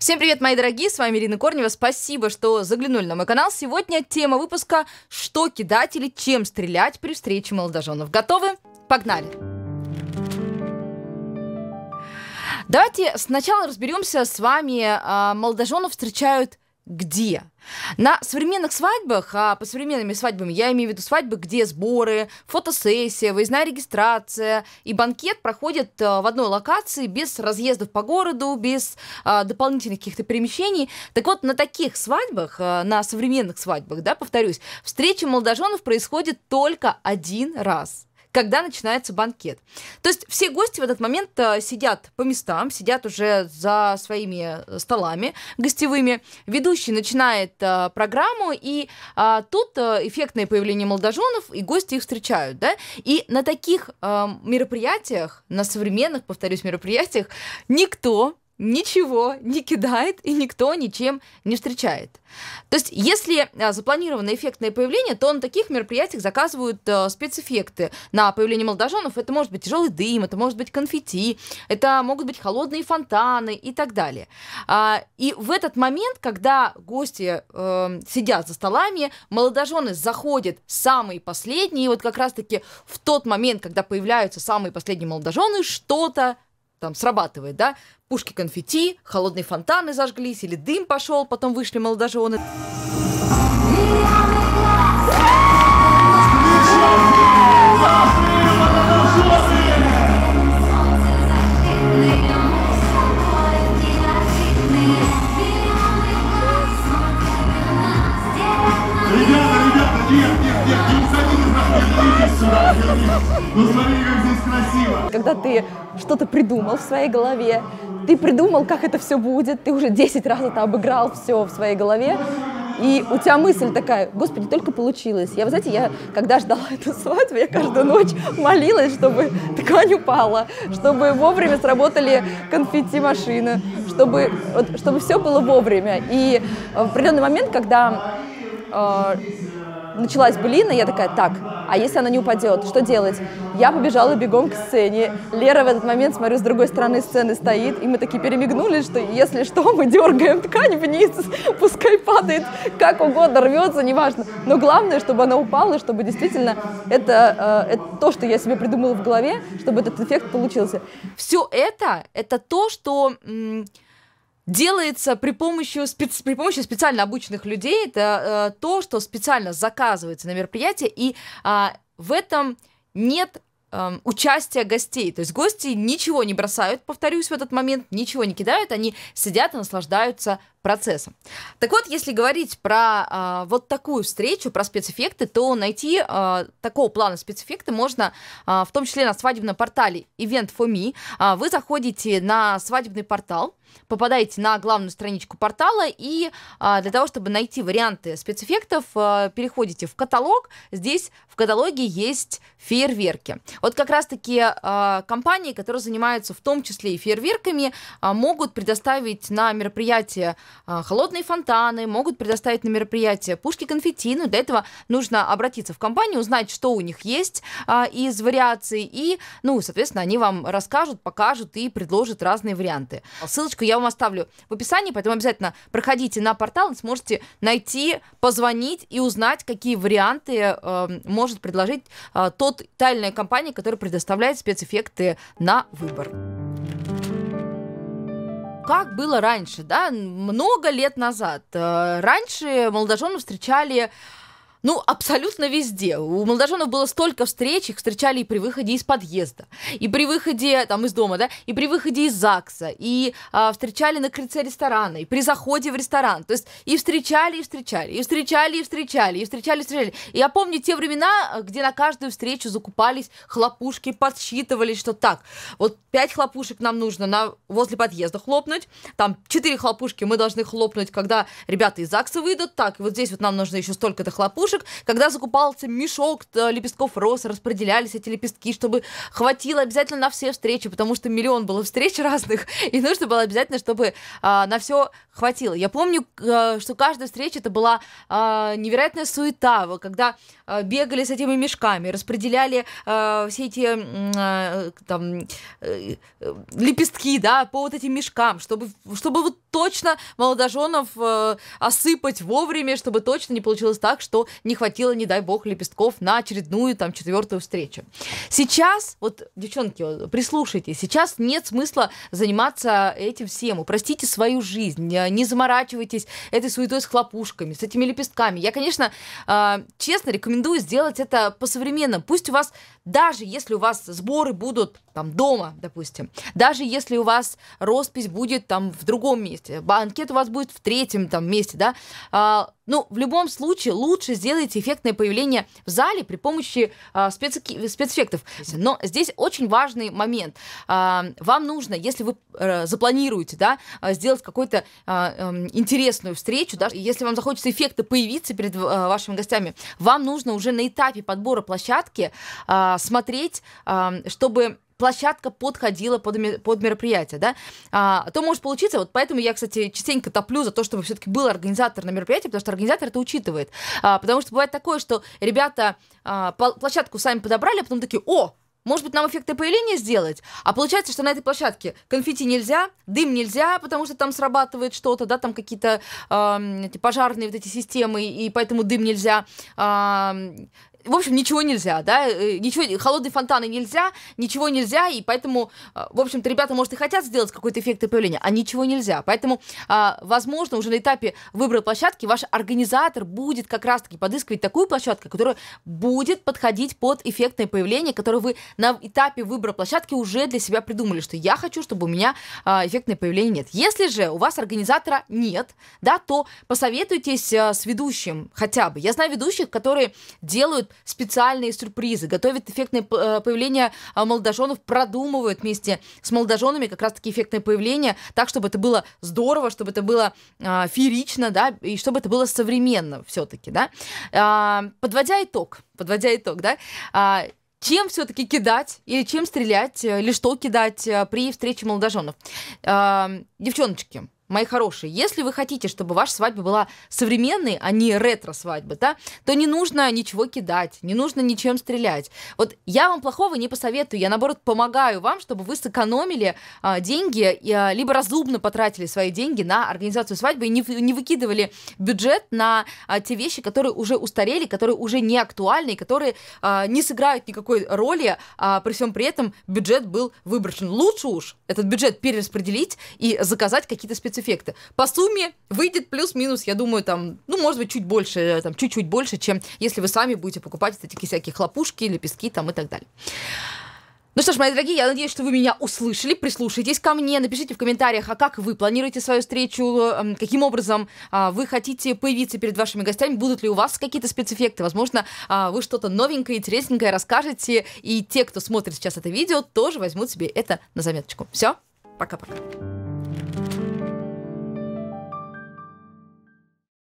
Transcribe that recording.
Всем привет, мои дорогие, с вами Ирина Корнева. Спасибо, что заглянули на мой канал. Сегодня тема выпуска «Что кидать или чем стрелять при встрече молодоженов?» Готовы? Погнали! Давайте сначала разберемся с вами. А, молодоженов встречают где? На современных свадьбах, а по современными свадьбам я имею в виду свадьбы, где сборы, фотосессия, выездная регистрация и банкет проходят э, в одной локации без разъездов по городу, без а, дополнительных каких-то перемещений. Так вот, на таких свадьбах, э, на современных свадьбах, да, повторюсь, встреча молодоженов происходит только один раз – когда начинается банкет. То есть все гости в этот момент э, сидят по местам, сидят уже за своими э, столами гостевыми. Ведущий начинает э, программу, и а, тут эффектное появление молодоженов, и гости их встречают, да? И на таких мероприятиях, на современных, повторюсь, мероприятиях, никто ничего не кидает и никто ничем не встречает. То есть, если а, запланировано эффектное появление, то на таких мероприятиях заказывают а, спецэффекты на появление молодоженов. Это может быть тяжелый дым, это может быть конфетти, это могут быть холодные фонтаны и так далее. А, и в этот момент, когда гости э, сидят за столами, молодожены заходят самые последние, и вот как раз-таки в тот момент, когда появляются самые последние молодожены, что-то там срабатывает, да, пушки конфетти, холодные фонтаны зажглись, или дым пошел, потом вышли молодожены. Ребята, ребята, нет, нет, нет, нет. Ну смотри, как здесь красиво. Когда ты что-то придумал в своей голове, ты придумал, как это все будет, ты уже 10 раз это обыграл все в своей голове, и у тебя мысль такая, господи, только получилось. Я, вы знаете, я когда ждала эту свадьбу, я каждую ночь молилась, чтобы ткань упала, чтобы вовремя сработали конфетти машины, чтобы, чтобы все было вовремя. И в определенный момент, когда э, началась блина я такая, так, а если она не упадет, что делать? Я побежала бегом к сцене, Лера в этот момент, смотрю, с другой стороны сцены стоит, и мы такие перемигнули, что если что, мы дергаем ткань вниз, пускай падает как угодно, рвется, неважно. Но главное, чтобы она упала, чтобы действительно это, э, это то, что я себе придумала в голове, чтобы этот эффект получился. Все это, это то, что... М- делается при помощи, специ, при помощи специально обученных людей. Это э, то, что специально заказывается на мероприятие, и э, в этом нет э, участия гостей. То есть гости ничего не бросают, повторюсь, в этот момент, ничего не кидают, они сидят и наслаждаются процессом. Так вот, если говорить про э, вот такую встречу, про спецэффекты, то найти э, такого плана спецэффекты можно э, в том числе на свадебном портале Event for Me. Э, вы заходите на свадебный портал, попадаете на главную страничку портала и а, для того, чтобы найти варианты спецэффектов, а, переходите в каталог. Здесь в каталоге есть фейерверки. Вот как раз-таки а, компании, которые занимаются в том числе и фейерверками, могут предоставить на мероприятие холодные фонтаны, могут предоставить на мероприятие пушки конфетти. Ну, для этого нужно обратиться в компанию, узнать, что у них есть из вариаций, и, ну, соответственно, они вам расскажут, покажут и предложат разные варианты. ссылочка ссылочку я вам оставлю в описании, поэтому обязательно проходите на портал и сможете найти, позвонить и узнать, какие варианты э, может предложить э, тот та компания, которая предоставляет спецэффекты на выбор как было раньше, да, много лет назад. Э, раньше молодожены встречали ну, абсолютно везде. У молодоженов было столько встреч, их встречали и при выходе из подъезда, и при выходе там из дома, да, и при выходе из ЗАГСа, и а, встречали на крыльце ресторана, и при заходе в ресторан. То есть и встречали, и встречали, и встречали, и встречали, и встречали, и встречали. И я помню те времена, где на каждую встречу закупались хлопушки, подсчитывали, что так, вот пять хлопушек нам нужно на, возле подъезда хлопнуть, там четыре хлопушки мы должны хлопнуть, когда ребята из ЗАГСа выйдут, так, и вот здесь вот нам нужно еще столько-то хлопушек, вышек, когда закупался мешок э, лепестков роз, распределялись эти лепестки, чтобы хватило обязательно на все встречи, потому что миллион было встреч разных, и нужно было обязательно, чтобы а, на все хватило. Я помню, а, что каждая встреча это была а, невероятная суета, когда а, бегали с этими мешками, распределяли а, все эти а, там а, лепестки, да, по вот этим мешкам, чтобы, чтобы вот точно молодоженов э, осыпать вовремя, чтобы точно не получилось так, что не хватило, не дай бог, лепестков на очередную, там, четвертую встречу. Сейчас, вот, девчонки, прислушайтесь, сейчас нет смысла заниматься этим всем. Упростите свою жизнь, э, не заморачивайтесь этой суетой с хлопушками, с этими лепестками. Я, конечно, э, честно рекомендую сделать это по-современному. Пусть у вас даже если у вас сборы будут там дома, допустим, даже если у вас роспись будет там в другом месте, банкет у вас будет в третьем там месте, да, а, ну, в любом случае, лучше сделайте эффектное появление в зале при помощи э, а, спецэки- спецэффектов. Но здесь очень важный момент. Э, вам нужно, если вы э, запланируете, да, а, сделать какую-то э, э, интересную встречу, да, если вам захочется эффекта появиться перед э, вашими гостями, вам нужно уже на этапе подбора площадки э, смотреть, э, чтобы площадка подходила под, под мероприятие, да, а, то может получиться, вот поэтому я, кстати, частенько топлю за то, чтобы все-таки был организатор на мероприятии, потому что организатор это учитывает, а, потому что бывает такое, что ребята а, площадку сами подобрали, а потом такие, о, может быть, нам эффект опыления сделать? А получается, что на этой площадке конфетти нельзя, дым нельзя, потому что там срабатывает что-то, да, там какие-то э, пожарные вот эти системы, и поэтому дым нельзя. Э, в общем, ничего нельзя, да, э, ничего, холодные фонтаны нельзя, ничего нельзя, и поэтому, э, в общем-то, ребята, может, и хотят сделать какой-то эффект появления, а ничего нельзя. Поэтому, а, возможно, уже на этапе выбора площадки ваш организатор будет как раз-таки подыскивать такую площадку, которая будет подходить под эффектное появление, которое вы на этапе выбора площадки уже для себя придумали, что я хочу, чтобы у меня а, эффектное появление нет. Если же у вас организатора нет, да, то посоветуйтесь э, с ведущим хотя бы. Я знаю ведущих, которые делают специальные сюрпризы, готовят эффектное э, появление а, молодоженов, продумывают вместе с молодоженами как раз-таки эффектное появление, так, чтобы это было здорово, чтобы это было э, феерично, да, и чтобы это было современно все-таки, да. Э, подводя итог, подводя итог, да, э, чем все-таки кидать или чем стрелять, э, или что кидать э, при встрече молодоженов? Э, девчоночки, мои хорошие, если вы хотите, чтобы ваша свадьба была современной, а не ретро-свадьба, да, то не нужно ничего кидать, не нужно ничем стрелять. Вот я вам плохого не посоветую, я, наоборот, помогаю вам, чтобы вы сэкономили а, деньги, и, а, либо разумно потратили свои деньги на организацию свадьбы и не, не выкидывали бюджет на а, те вещи, которые уже устарели, которые уже не актуальны, которые а, не сыграют никакой роли, а при всем при этом бюджет был выброшен. Лучше уж этот бюджет перераспределить и заказать какие-то специальные спецэффекты. По сумме выйдет плюс-минус, я думаю, там, ну, может быть, чуть больше, там, чуть-чуть больше, чем если вы сами будете покупать эти всякие хлопушки, лепестки там и так далее. Ну что ж, мои дорогие, я надеюсь, что вы меня услышали. Прислушайтесь ко мне, напишите в комментариях, а как вы планируете свою встречу, эм, каким образом а, вы хотите появиться перед вашими гостями, будут ли у вас какие-то спецэффекты, возможно, а, вы что-то новенькое, интересненькое расскажете, и те, кто смотрит сейчас это видео, тоже возьмут себе это на заметочку. Все, пока-пока.